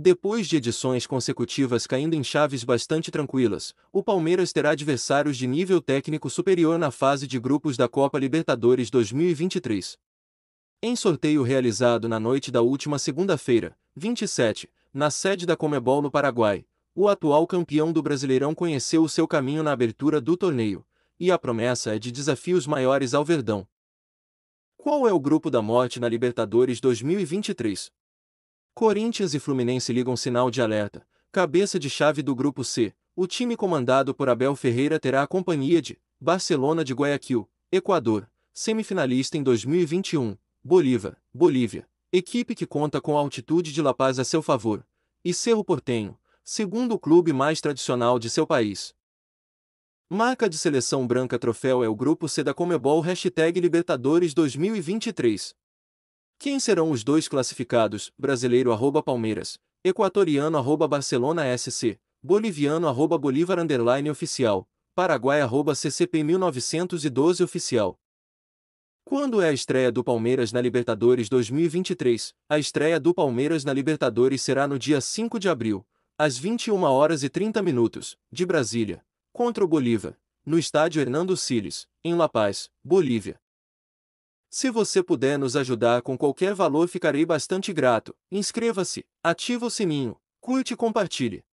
Depois de edições consecutivas caindo em chaves bastante tranquilas, o Palmeiras terá adversários de nível técnico superior na fase de grupos da Copa Libertadores 2023. Em sorteio realizado na noite da última segunda-feira, 27, na sede da Comebol no Paraguai, o atual campeão do Brasileirão conheceu o seu caminho na abertura do torneio, e a promessa é de desafios maiores ao Verdão. Qual é o grupo da morte na Libertadores 2023? Corinthians e Fluminense ligam sinal de alerta. Cabeça de chave do Grupo C. O time comandado por Abel Ferreira terá a companhia de Barcelona de Guayaquil, Equador, semifinalista em 2021, Bolívar, Bolívia, equipe que conta com a altitude de La Paz a seu favor, e Cerro Portenho, segundo o clube mais tradicional de seu país. Marca de seleção branca troféu é o Grupo C da Comebol Libertadores 2023. Quem serão os dois classificados? Brasileiro arroba Palmeiras, Equatoriano arroba Barcelona SC, Boliviano arroba Bolívar underline oficial, Paraguai arroba CCP 1912 oficial. Quando é a estreia do Palmeiras na Libertadores 2023? A estreia do Palmeiras na Libertadores será no dia 5 de abril, às 21 horas e 30 minutos, de Brasília, contra o Bolívar, no estádio Hernando Siles, em La Paz, Bolívia. Se você puder nos ajudar com qualquer valor, ficarei bastante grato. Inscreva-se, ative o sininho, curte e compartilhe.